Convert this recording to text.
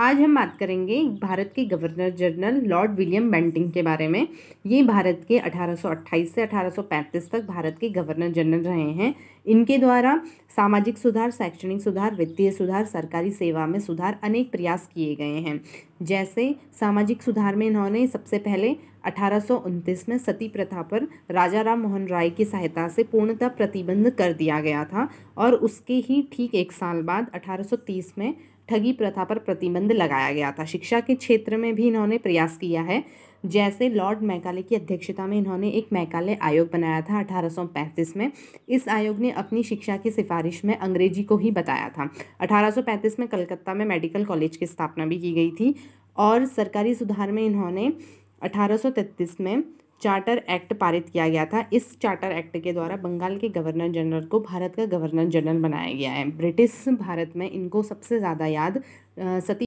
आज हम बात करेंगे भारत के governor general lord William Bentinck के बारे में ये भारत के 1828 से 1835 तक भारत के गवर्नर जनरल रहे हैं इनके द्वारा सामाजिक सुधार शैक्षणिक सुधार वित्तीय सुधार सरकारी सेवा में सुधार अनेक प्रयास किए गए हैं जैसे सामाजिक सुधार में इन्होंने सबसे पहले अठारह में सती प्रथा पर राजा राम मोहन राय की सहायता से पूर्णतः प्रतिबंध कर दिया गया था और उसके ही ठीक एक साल बाद 1830 में ठगी प्रथा पर प्रतिबंध लगाया गया था शिक्षा के क्षेत्र में भी इन्होंने प्रयास किया है जैसे लॉर्ड मैकाले की अध्यक्षता में इन्होंने एक मैकाले आयोग बनाया था 1835 में इस आयोग ने अपनी शिक्षा की सिफारिश में अंग्रेजी को ही बताया था 1835 में कलकत्ता में मेडिकल कॉलेज की स्थापना भी की गई थी और सरकारी सुधार में इन्होंने 1833 में चार्टर एक्ट पारित किया गया था इस चार्टर एक्ट के द्वारा बंगाल के गवर्नर जनरल को भारत का गवर्नर जनरल बनाया गया है ब्रिटिश भारत में इनको सबसे ज़्यादा याद सती